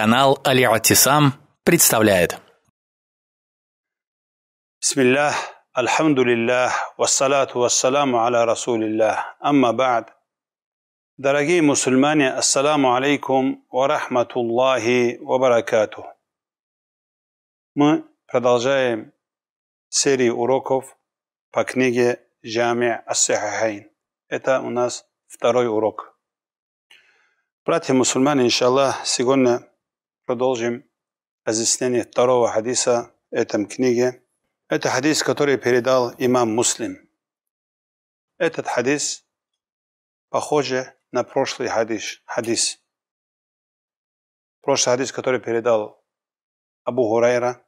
Канал Али Атисам представляет. Бисмиллах, альхамдулиллах, вассалату вассаламу аля расулиллах, амма ба'д. Дорогие мусульмане, ассаламу алейкум ва рахматуллахи ва баракату. Мы продолжаем серию уроков по книге Джами Ас-Сихахайн. Это у нас второй урок. Братья мусульмане, иншаллах, сегодня Продолжим разъяснение второго хадиса в этом книге. Это хадис, который передал имам Муслим. Этот хадис похоже на прошлый хадис. хадис. Прошлый хадис, который передал Абу Хурайра,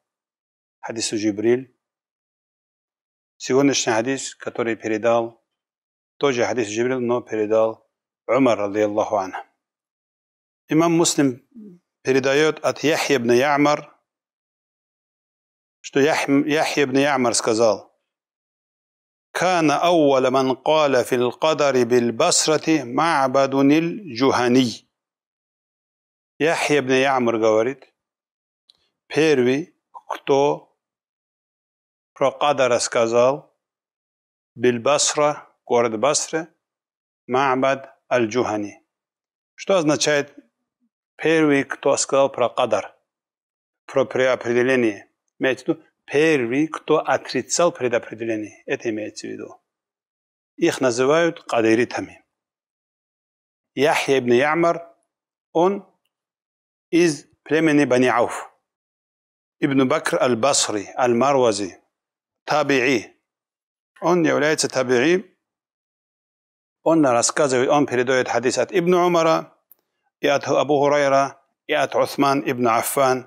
хадис Джибриль. Сегодняшний хадис, который передал тоже хадис Джибриль, но передал Умар, радиаллаху анху. Имам Муслим передает от Яхья бн Ямар, что Яхья бн Ямар сказал, «Кана ауала ман кала фил кадари бил басрати ма'бадунил джухани». Яхья бн Ямар говорит, первый, кто про кадара сказал, бил Басра, город Басра, Ма'бад аль-Джухани. Что означает Первый, кто сказал про кадар, про предопределение. Имеется в виду, первый, кто отрицал предопределение. Это имеется в виду. Их называют кадиритами. Яхья ибн Ямар, он из племени Бани Ауф. Ибн Бакр аль-Басри, аль-Марвази, табии. Он является табии. Он рассказывает, он передает хадис от Ибн Умара, и от Абу Гурайра, и от Усман ибн Аффан,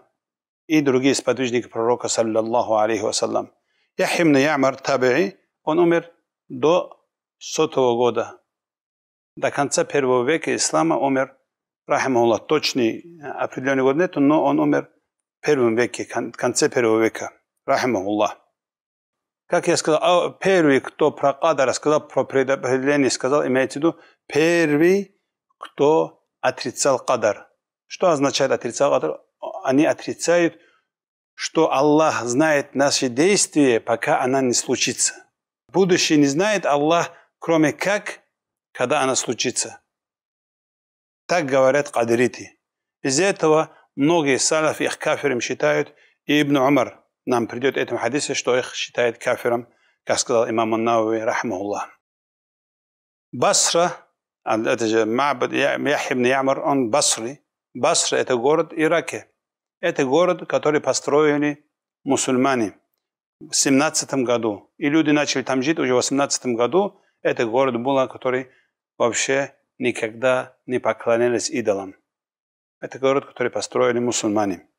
и другие сподвижники пророка, саллиллаху алейхи вассалам. Яхи ибн Ямар Табири, он умер до сотого года. До конца первого века ислама умер, рахимулла, точный э, определенный год нету, но он умер в первом веке, в конце первого века, рахимулла. Как я сказал, а, первый, кто про Када рассказал, про предопределение сказал, имеется в виду, первый, кто отрицал кадар. Что означает отрицал кадар? Они отрицают, что Аллах знает наши действия, пока она не случится. Будущее не знает Аллах, кроме как, когда она случится. Так говорят кадрити. Из этого многие салафы их кафиром считают, и Ибн Умар нам придет этому хадисе, что их считает кафиром, как сказал имам Аннави, рахмахуллах. Басра это же Мабад Яхибн Ямр, он Басри. Басра – это город Ираке. Это город, который построили мусульмане в 17 году. И люди начали там жить уже в 18 году. Это город был, который вообще никогда не поклонялись идолам. Это город, который построили мусульмане.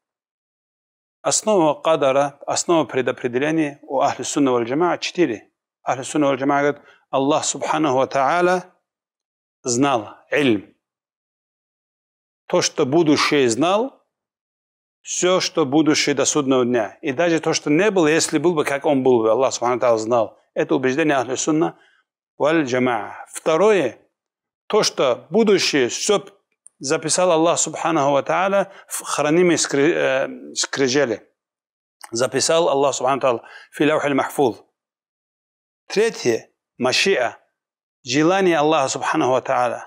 Основа кадара, основа предопределения у Ахли Сунна Валь четыре. 4. Ахли Сунна Валь говорит, Аллах Субхану Ва Та'аля знал, эльм. То, что будущее знал, все, что будущее до судного дня. И даже то, что не было, если был бы, как он был бы, Аллах Субхану знал. Это убеждение Ахли Сунна валь джамаа. Второе, то, что будущее, все записал Аллах Субхану Ва Тааля в хранимой скри, э, Записал Аллах Субхану Тааля фи лаухи махфуз. Третье, машиа. Желание Аллаха Субхану Ва Та'аля.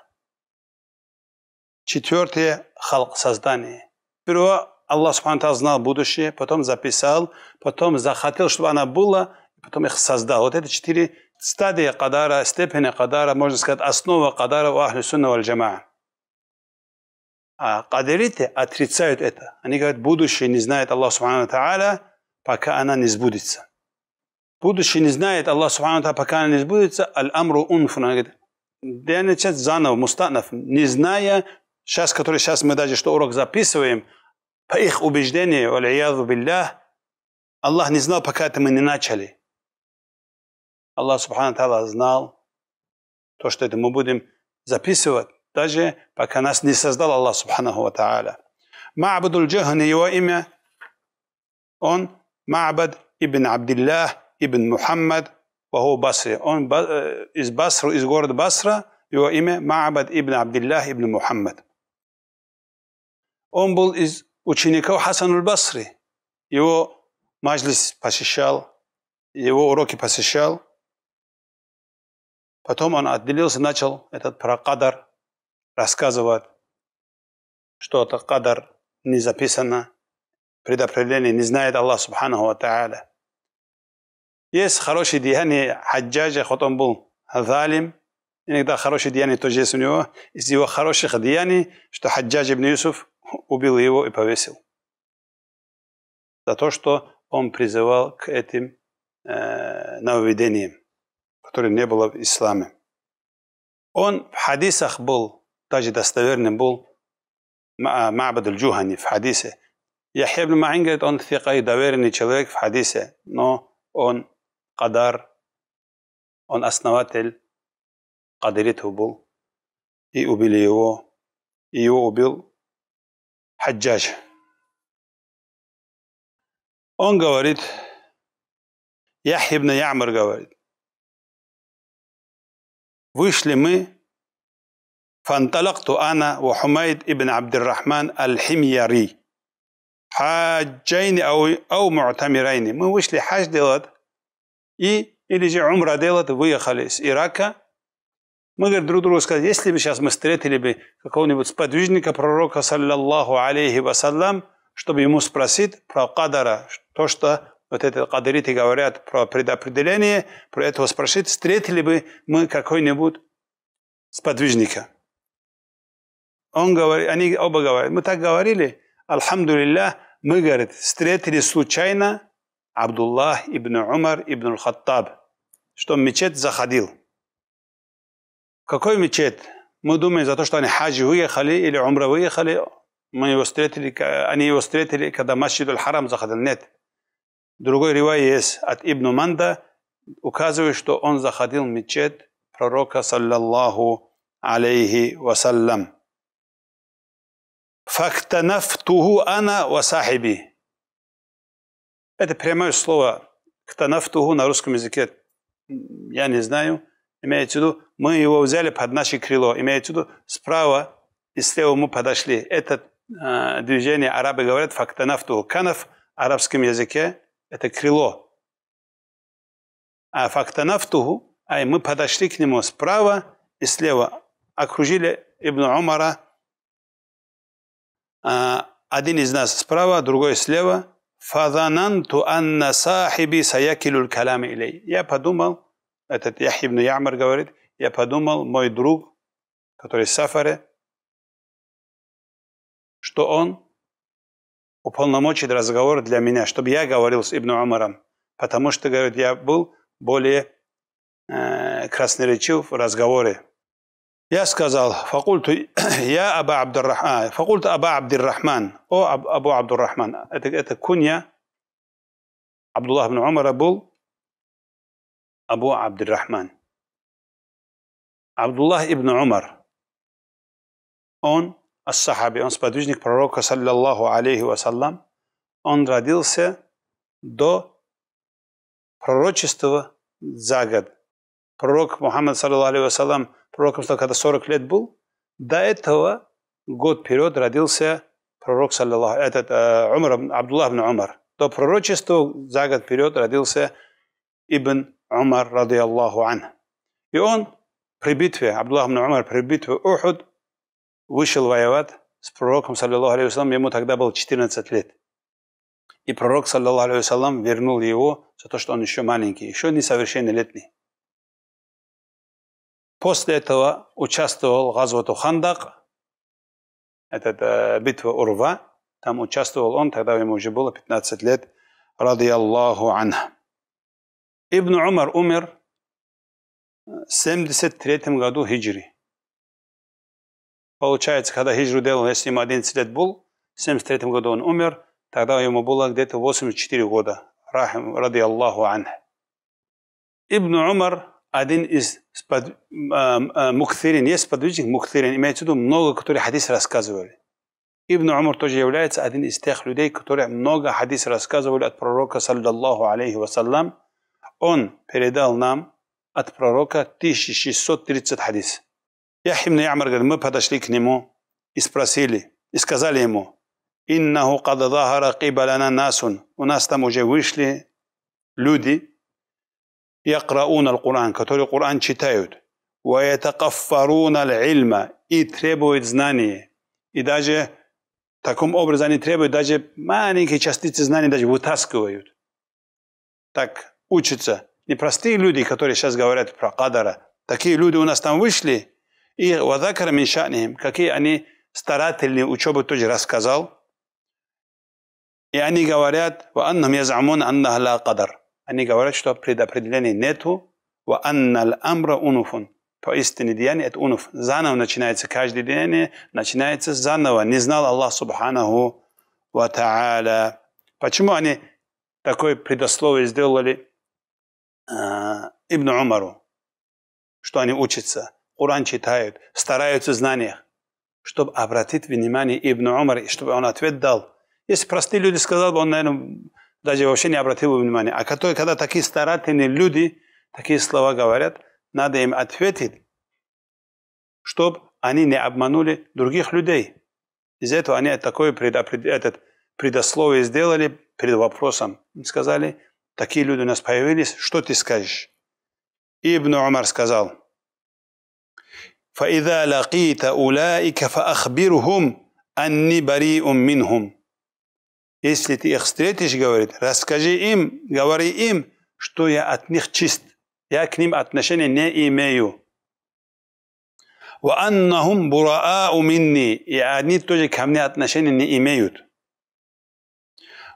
Четвертое – халк, создание. Сперва Аллах Субхану Та'аля знал будущее, потом записал, потом захотел, чтобы она была, потом их создал. Вот это четыре стадии кадара, степени кадара, можно сказать, основа кадара у ахли сунна валь джамаа. А кадириты отрицают это. Они говорят, будущее не знает Аллах Субхану Та'аля, пока она не сбудется будущее не знает, Аллах Субхану пока не сбудется, аль-амру унфун. Она говорит, я начать заново, мустанов, не зная, сейчас, который сейчас мы даже что урок записываем, по их убеждению, яду биллях, Аллах не знал, пока это мы не начали. Аллах Субхану Тала знал то, что это мы будем записывать, даже пока нас не создал Аллах Субхану Тааля. Ма'бадуль Джахани его имя, он Ма'бад ибн Абдиллах, ибн Мухаммад, ваху Басри. Он э, из Басру, из города Басра, его имя Ма'абад ибн Абдиллах ибн Мухаммад. Он был из учеников Хасан басри Его мажлис посещал, его уроки посещал. Потом он отделился, начал этот про кадар, рассказывать, что это кадар не записано, предопределение не знает Аллах Субхану Ва Та'аля. Есть хорошие деяния хаджаджа, хоть он был залим, иногда хорошие деяния тоже есть у него. Из его хороших деяний, что хаджадж ибн Юсуф убил его и повесил. За то, что он призывал к этим э, нововведениям, которые не было в исламе. Он в хадисах был, также достоверным был, Ма'бад джухани в хадисе. Яхья ибн Ма'ин говорит, он фика и доверенный человек в хадисе, но он قدر он основатель قدرته بو и убили его и его убил حجاج он говорит يحيى بن يعمر говорит вышли мы فانطلقت انا وحميد ابن عبد الرحمن الحميري حاجين او او معتمرين من وش لي حاج دلوقتي и или же умра делать, выехали из Ирака. Мы, говорим друг другу сказать, если бы сейчас мы встретили бы какого-нибудь сподвижника пророка, саллаллаху алейхи вассалям, чтобы ему спросить про кадара, то, что вот эти кадриты говорят про предопределение, про этого спросить, встретили бы мы какой-нибудь сподвижника. Он говорит, они оба говорят, мы так говорили, Альхамдулиллах, мы, говорит, встретили случайно عبد الله ابن عمر ابن الخطاب что мечет заходил. В какой мечет? Мы думаем за то, что они хаджи выехали или умра выехали, мы его встретили, они его встретили, когда Масджид Аль-Харам заходил. Нет. Другой ривай есть от Ибн Манда, указывает, что он заходил в мечеть пророка, саллаллаху алейхи вассалям. «Фактанафтуху ана ва сахиби». Это прямое слово «хтанафтуху» на русском языке, я не знаю, имеется в виду, мы его взяли под наше крыло, имеется в виду, справа и слева мы подошли. Это э, движение, арабы говорят, фактанафтуху. Канаф в арабском языке – это крыло. А фактанафтуху, ай мы подошли к нему справа и слева, окружили Ибн Умара, э, один из нас справа, другой слева – «Фазананту анна сахиби саякилюль калам илей». Я подумал, этот Яхиб Ямар говорит, я подумал, мой друг, который в Сафаре, что он уполномочит разговор для меня, чтобы я говорил с Ибн Умаром. Потому что, говорит, я был более э, красноречив в разговоре. Я сказал, факульту, я Аба Абдуррахман, а, факульт Аба Абдуррахман, о аб, Абу Абдуррахман. Это, это кунья Абдуллах ибн Умара был Абу Абдуррахман. Абдуллах ибн Умар, он ас-сахаби, он сподвижник пророка, саллиллаху алейхи вассалам, он родился до пророчества за год. Пророк Мухаммад, саллиллаху алейхи вассалам, пророком стал, когда 40 лет был. До этого год вперед родился пророк, саллиллах, этот, э, Умар, Абдуллах ибн Умар. До пророчества за год вперед родился Ибн Умар, ради Аллаху ан. И он при битве, Абдуллах ибн Умар при битве Ухуд вышел воевать с пророком, саллиллаху алейхи ему тогда было 14 лет. И пророк, саллиллаху алейхи вернул его за то, что он еще маленький, еще несовершеннолетний. После этого участвовал Газвату Хандак, это, это битва Урва, там участвовал он, тогда ему уже было 15 лет, ради Аллаху анха. Ибн Умар умер э, в 73 году хиджри. Получается, когда хиджру делал, если ему 11 лет был, в 73 году он умер, тогда ему было где-то 84 года. Рахим, ради Аллаху анха. Ибн Умар один из спод... А, мухтирин, есть подвижник мухтирин, имеется в виду много, которые хадис рассказывали. Ибн Умар тоже является один из тех людей, которые много хадис рассказывали от пророка, саллиллаху алейхи вассалам. Он передал нам от пророка 1630 хадис. Яхим на Ямар говорит, мы подошли к нему и спросили, и сказали ему, «Иннаху кад захара У нас там уже вышли люди, якрауна القرآن, куран которые Куран читают, ваятакаффаруна аль-ильма, и требуют знания. И даже таком образе они требуют, даже маленькие частицы знаний даже вытаскивают. Так учатся. Не простые люди, которые сейчас говорят про кадра, Такие люди у нас там вышли. И вадакара миншанихим, какие они старательные учебы тоже рассказал. И они говорят, «Ва аннам язамун аннахла кадар». Они говорят, что предопределения нету, «Ва аннал амра унуфун». Поистине деяние – это унуф. Заново начинается. Каждое деяние начинается заново. Не знал Аллах Субханаху Ва Та'аля. Почему они такое предословие сделали э, Ибн Умару? Что они учатся, Уран читают, стараются в знаниях, чтобы обратить внимание Ибн Умара, и чтобы он ответ дал. Если простые люди сказали бы, он, наверное, даже вообще не обратил внимания. А которые, когда такие старательные люди такие слова говорят, надо им ответить, чтобы они не обманули других людей. Из-за этого они такое предопред... этот предословие сделали перед вопросом. Сказали, такие люди у нас появились, что ты скажешь? Ибн Умар сказал, فإذا لقيت أولئك فأخبرهم أَنِّي بريء منهم. Если ты их встретишь, говорит, расскажи им, говори им, что я от них чист. Я к ним отношения не имею. وَأَنَّهُمْ بُرَآءُ مِنِّي И они тоже ко мне отношения не имеют.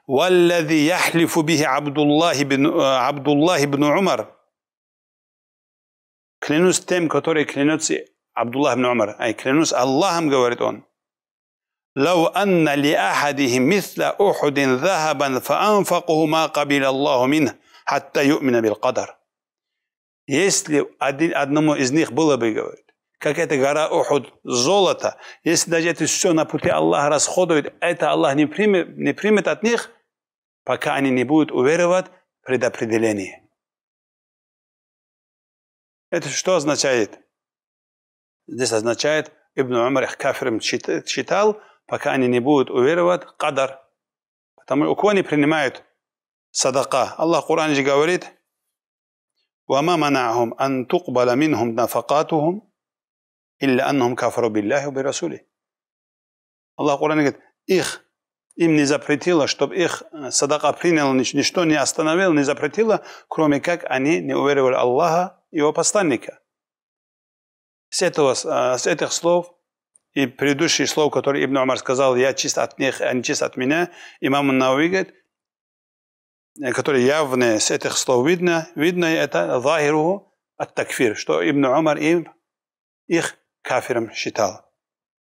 والذي يحلف به عبد الله بن عبد الله بن عمر клянусь тем, который клянется Абдуллах ибн Умар, ай, клянусь Аллахом, говорит он. لو أن لأحدهم مثل أحد ذهبا فأنفقه ما قبل الله منه حتى يؤمن بالقدر Если один, одному из них было бы, говорит, как эта гора Ухуд, золото, если даже это все на пути Аллаха расходует, это Аллах не примет, не примет от них, пока они не будут уверовать в предопределение. Это что означает? Здесь означает, Ибн Умар их кафиром читал пока они не будут уверовать кадар. Потому у кого они принимают садака? Аллах в Коране же говорит, وَمَا مَنَعْهُمْ أَن تُقْبَلَ مِنْهُمْ نَفَقَاتُهُمْ إِلَّا أَنَّهُمْ كَفَرُوا بِاللَّهِ وَبِرَسُولِهِ Аллах в Коране говорит, их, им не запретило, чтобы их э, садака принял, ничто не остановил, не запретило, кроме как они не уверовали Аллаха и его посланника. С, этого, с э, этих слов и предыдущие слова, которые Ибн Умар сказал, я чист от них, они чист от меня, имам Науи говорит, э, которые явные с этих слов видно, видно это захиру от такфир, что Ибн Умар им, их кафиром считал.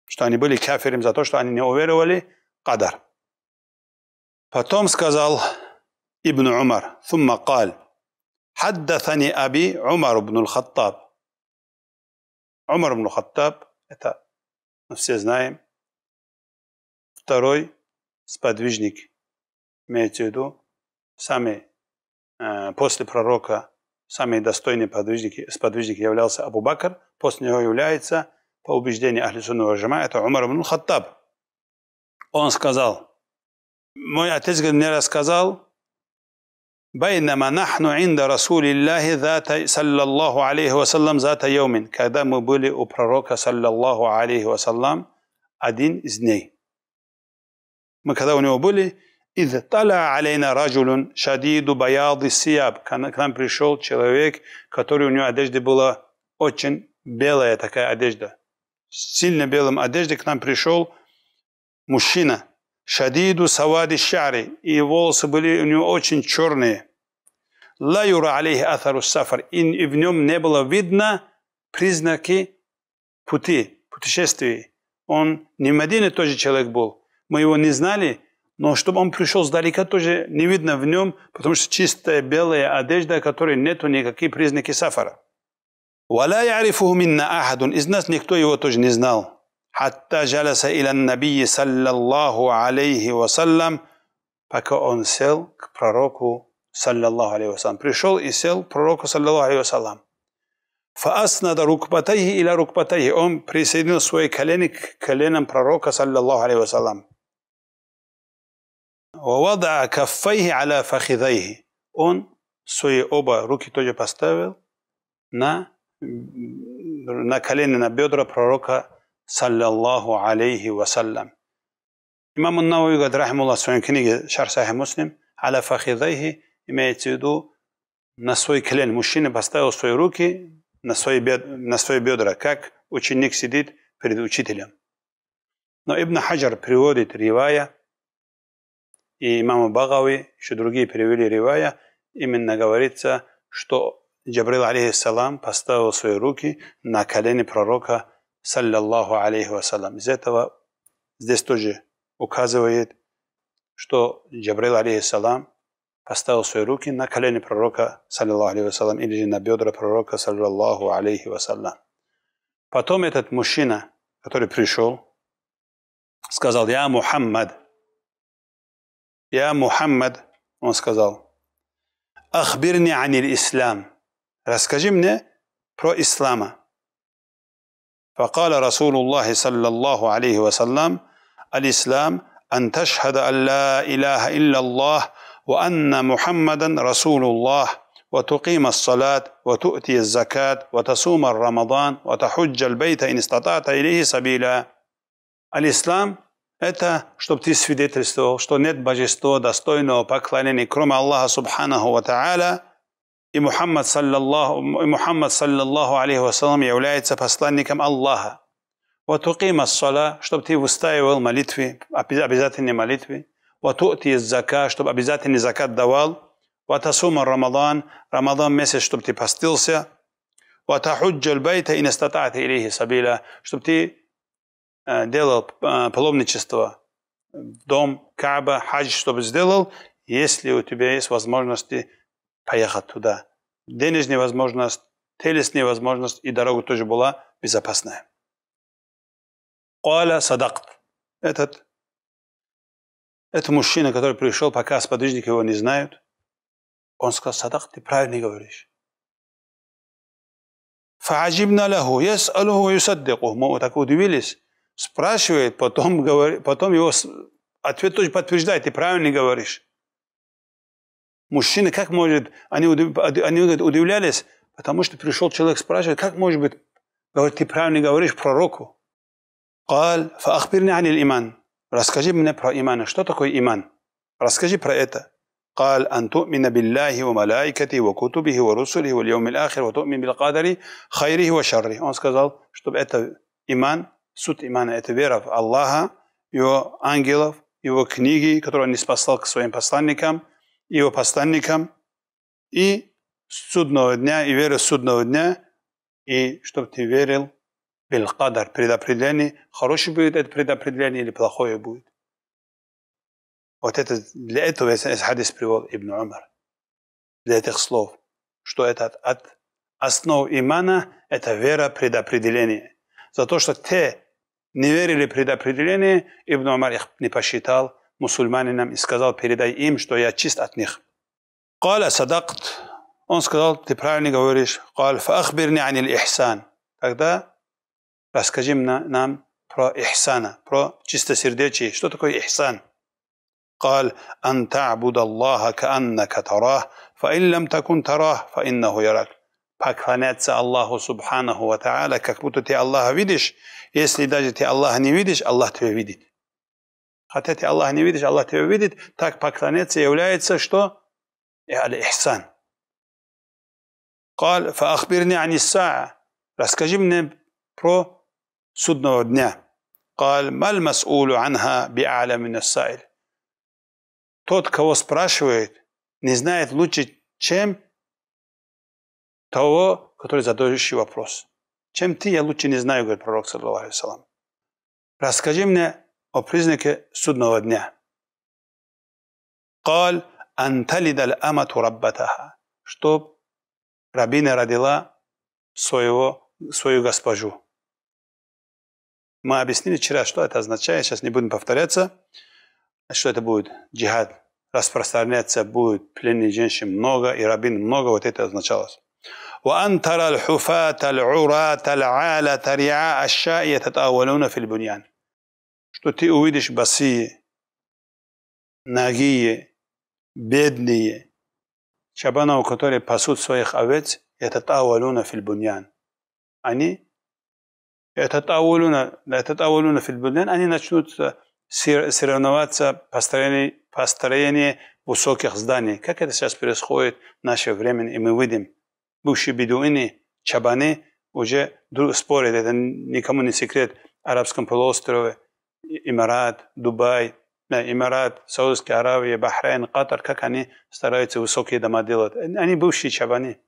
Что они были кафиром за то, что они не уверовали кадар. Потом сказал Ибн Умар, ثم قال حدثني أبي عمر بن الخطاب Умар بن Хаттаб это мы все знаем. Второй сподвижник, имеется в виду, сами э, после пророка, самый достойный подвижник, сподвижник являлся Абу Бакр, после него является, по убеждению Ахлисунного Жима, это Умар ибн Хаттаб. Он сказал, мой отец мне рассказал, بينما نحن عند رسول الله ذات صلى الله عليه وسلم ذات يوم когда мы были у пророка صلى الله عليه وسلم один из дней. Мы когда у него были, إذ طلع علينا رجل شديد بياض الثياب к нам пришел человек, который у него одежда была очень белая такая одежда. С сильно белым одеждой к нам пришел мужчина – шадиду савади шари, и волосы были у него очень черные. Ла юра алейхи атару сафар, и в нем не было видно признаки пути, путешествий. Он не в Мадине тоже человек был, мы его не знали, но чтобы он пришел сдалека, тоже не видно в нем, потому что чистая белая одежда, которой нету никаких признаки сафара. Из нас никто его тоже не знал. حتى جلس إلى النبي صلى الله عليه وسلم, пока он сел к пророку, саллаллаху алейхи вассалам. Пришел и сел к пророку, саллаллаху алейхи вассалам. Фааснада рукбатайхи или рукбатайхи. Он присоединил свои колени к коленам пророка, саллаллаху алейхи вассалам. ووضع كفيه على فخذيه он свои оба руки тоже поставил на, на колени, на бедра пророка саллаллаху алейхи вассалям. Имам Навави говорит, рахмулла, в своем книге «Шар Сахи Муслим», «Аля фахидайхи» имеется в виду на свой клен. Мужчина поставил свои руки на свои, бед, на свои бедра, как ученик сидит перед учителем. Но Ибн Хаджар приводит Ривая, и имам Багави, еще другие перевели Ривая, именно говорится, что Джабрил, алейхиссалам, поставил свои руки на колени пророка саллиллаху алейхи вассалам. Из этого здесь тоже указывает, что Джабрил алейхиссалам поставил свои руки на колени пророка, саллиллаху алейхи вассалам, или же на бедра пророка, саллиллаху алейхи вассалам. Потом этот мужчина, который пришел, сказал, «Я Мухаммад, я Мухаммад», он сказал, «Ахбирни анил ислам, расскажи мне про ислама». فقال رسول الله صلى الله عليه وسلم الاسلام ان تشهد ان لا اله الا الله وان محمدا رسول الله وتقيم الصلاه وتؤتي الزكاه وتصوم رمضان وتحج البيت ان استطعت اليه سبيلا الاسلام Это, чтобы ты свидетельствовал, что нет божества достойного поклонения, кроме Аллаха Субханаху Ва Та'аля, i Muhammed sallallahu, Muhammed sallallahu alaihi wasallam je является посланником Аллаха. وتقيم الصلاة, чтобы ты выстаивал молитвы, обязательные молитвы. وتؤتي الزكاة, чтобы обязательный закат давал. وتصوم رمضان, رمضان месяц, чтобы ты постился. وتحج البيت إن استطعت إليه سبيلا, чтобы ты делал паломничество, дом, Кааба, хадж, чтобы сделал, если у тебя есть возможности поехать туда. Денежная возможность, телесная возможность и дорога тоже была безопасная. Аля Садакт. Этот, этот мужчина, который пришел, пока сподвижники его не знают. Он сказал, Садакт, ты правильно говоришь. Фаажибна лаху, ясалуху юсаддику. Мы вот так удивились. Спрашивает, потом, говорит, потом его ответ тоже подтверждает, ты правильно говоришь. Мужчины, как может, они, они удивлялись, потому что пришел человек спрашивает, как может быть, говорит, ты правильно говоришь пророку. قال расскажи мне про иман. Что такое иман? Расскажи про это. قال أن تؤمن بالله وملائكته وكتبه ورسله واليوم الآخر وتؤمن بالقدر خيره وشره. Он сказал, что это иман, суд имана, это вера в Аллаха, его ангелов, его книги, которые он не спасал к своим посланникам, его посланникам, и судного дня, и веру судного дня, и чтобы ты верил Бельхадар, предопределение, хорошее будет это предопределение или плохое будет. Вот это, для этого из хадис привел Ибн Умар, для этих слов, что это от, от основ имана, это вера предопределение. За то, что те не верили предопределение, Ибн Умар их не посчитал мусульманином и сказал, передай им, что я чист от них. Каля садакт. Он сказал, ты правильно говоришь. Кал фахбирни анил ихсан. Тогда расскажи нам про ихсана, про чистосердечие. Что такое ихсан? قال أن تعبد الله كأنك تراه فإن لم تكن تراه فإنه يراك поклоняться Аллаху Субханаху Ва Та'аля, как будто ты Аллаха видишь. Если даже ты Аллаха не видишь, Аллах тебя видит. Хотите, Аллах не видишь, Аллах тебя видит. Так поклоняться является что? И Аль-Ихсан. قال فأخبرني عن الساعة расскажи мне про судного дня. قال ما المسؤول عنها بأعلى من السائل Тот, кого спрашивает, не знает лучше, чем того, который задающий вопрос. Чем ты, я лучше не знаю, говорит пророк, саллаху Расскажи мне о признаке судного дня. Кал анталидаль амату раббатаха, чтоб рабина родила своего, свою госпожу. Мы объяснили вчера, что это означает, сейчас не будем повторяться. Что это будет? Джихад распространяться будет, пленных женщин много, и рабин много, вот это означалось. وأن ترى الحفاة العراة العالة رعاء الشاء يتطاولون في البنيان что ты увидишь босые, ногие, бедные, чабанов, которые пасут своих овец, это тавалуна фильбуньян. Они, это тавалуна, это тавалуна фильбуньян, они начнут э, соревноваться построение, построение высоких зданий. Как это сейчас происходит в наше время, и мы видим. Бывшие бедуины, чабаны уже спорят, это никому не секрет, в арабском полуострове. Эмират, Дубай, э, Эмират, Саудовская Аравия, Бахрейн, Катар, как они стараются высокие дома делать. Э, они бывшие чабани.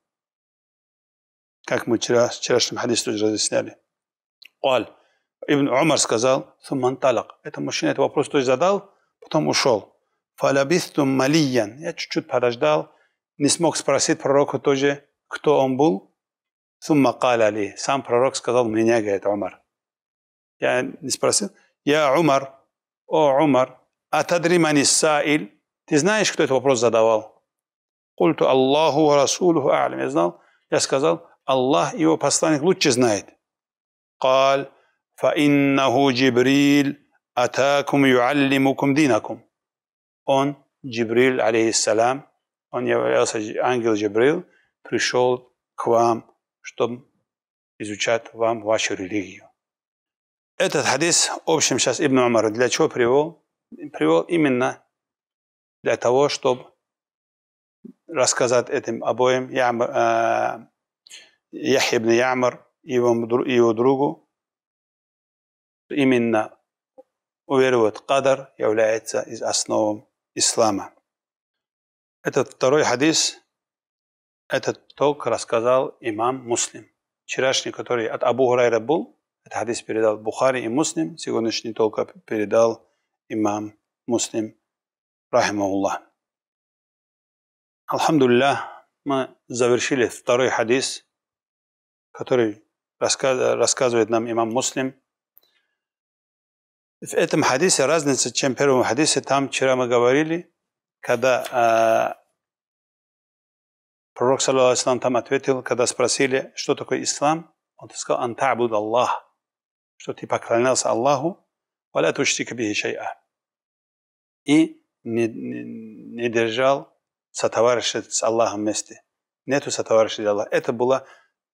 Как мы вчера, вчерашнем хадисе тоже разъясняли. Уаль. Ибн Умар сказал, сумманталак. Это мужчина этот вопрос тоже задал, потом ушел. Фалабисту малиян. Я чуть-чуть подождал, не смог спросить пророка тоже, кто он был. Сумма калали. Сам пророк сказал, меня, говорит Умар. Я не спросил. يا عمر او عمر اتدري من السائل تزنايش كتو вопрос задавал قلت الله ورسوله اعلم я знал я الله его посланник лучше знает قال فانه جبريل اتاكم يعلمكم دينكم он جبريل عليه السلام он являлся ангел جبريل пришёл к вам чтобы изучать вам вашу религию Этот хадис общем сейчас Ибн Умар для чего привел? Привел именно для того, чтобы рассказать этим обоим Ямр, э, Яхи ибн Ямр и его, его другу, именно уверовать, кадр является из основом ислама. Этот второй хадис, этот толк рассказал имам Муслим. Вчерашний, который от Абу Хурайра был, этот хадис передал Бухари и Муслим, сегодняшний только передал имам Муслим, рахимауллах. Алхамдулиллах, мы завершили второй хадис, который рассказывает нам имам Муслим. В этом хадисе разница, чем в первом хадисе, там вчера мы говорили, когда а, Пророк, саллаху там ответил, когда спросили, что такое ислам, он сказал, «Антабуд Аллах». Что ты poklanja Аллаху, ولا تشرك به شيئا. И не, не, не держал сотоварища с Аллахом вместе. Нету сотоварища для Аллаха. Это был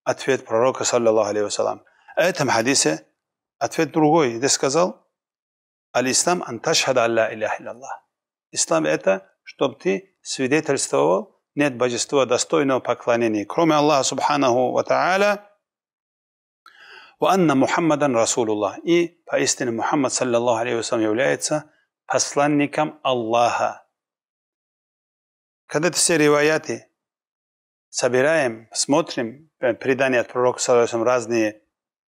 ответ пророка, саллиллаху алейхи вассалам. А этом хадисе ответ другой. Ты сказал, «Аль-Ислам анташхада алла иляха Аллах». Ислам – это, чтобы ты свидетельствовал, нет божества достойного поклонения, кроме Аллаха, субханаху ва та'аля, «Анна Мухаммадан Расулуллах». И поистине Мухаммад, саллиллаху алейхи вассалам, является посланником Аллаха. Когда эти все реваяты собираем, смотрим, э, предания от пророка, саллиллаху разные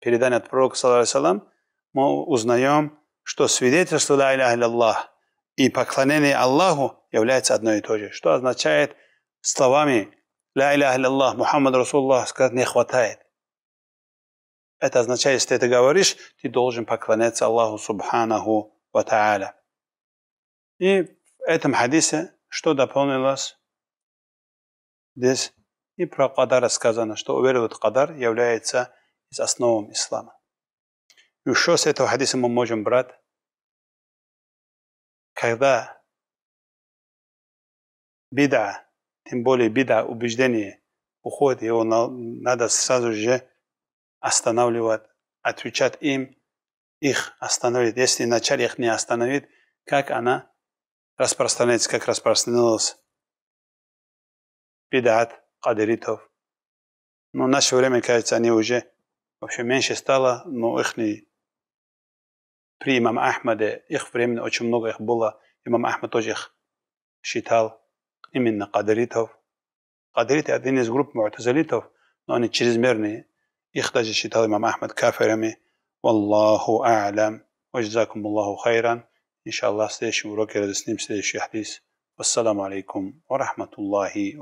передания от пророка, саллиллаху мы узнаем, что свидетельство «Ла Аллах» и поклонение Аллаху является одно и то же, что означает словами «Ла иляха Аллах, Мухаммад Расулуллах» сказать не хватает. Это означает, если ты это говоришь, ты должен поклоняться Аллаху Субханаху Ва Тааля. И в этом хадисе что дополнилось? Здесь и про кадар сказано, что уверовать Кадар является из основам ислама. что с этого хадиса мы можем брать, когда бида, тем более бида, убеждение уходит, его надо сразу же останавливает, отвечать им, их остановит. Если начале их не остановит, как она распространяется, как распространилась пидат, Кадеритов. Но в наше время, кажется, они уже вообще меньше стало, но их не при имам Ахмаде, их времени очень много их было. Имам Ахмад тоже их считал именно Кадеритов. Кадериты один из групп муатазалитов, но они чрезмерные. إخرج الشتاء إمام أحمد كافرمي والله أعلم وجزاكم الله خيرا إن شاء الله سليشي وروك رزسنيم سليشي حديث والسلام عليكم ورحمة الله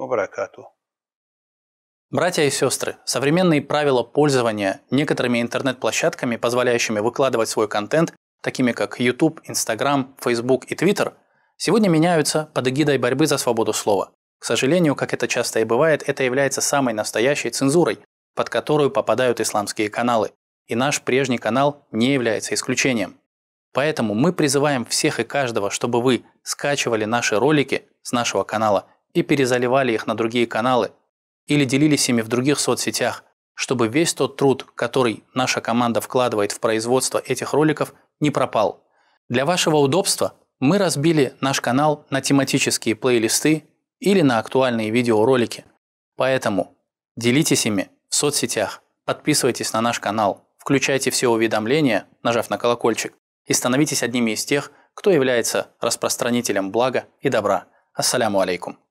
Братья и сестры, современные правила пользования некоторыми интернет-площадками, позволяющими выкладывать свой контент, такими как YouTube, Instagram, Facebook и Twitter, сегодня меняются под эгидой борьбы за свободу слова. К сожалению, как это часто и бывает, это является самой настоящей цензурой, под которую попадают исламские каналы, и наш прежний канал не является исключением. Поэтому мы призываем всех и каждого, чтобы вы скачивали наши ролики с нашего канала и перезаливали их на другие каналы или делились ими в других соцсетях, чтобы весь тот труд, который наша команда вкладывает в производство этих роликов, не пропал. Для вашего удобства мы разбили наш канал на тематические плейлисты или на актуальные видеоролики. Поэтому делитесь ими – в соцсетях. Подписывайтесь на наш канал, включайте все уведомления, нажав на колокольчик, и становитесь одними из тех, кто является распространителем блага и добра. Ассаляму алейкум.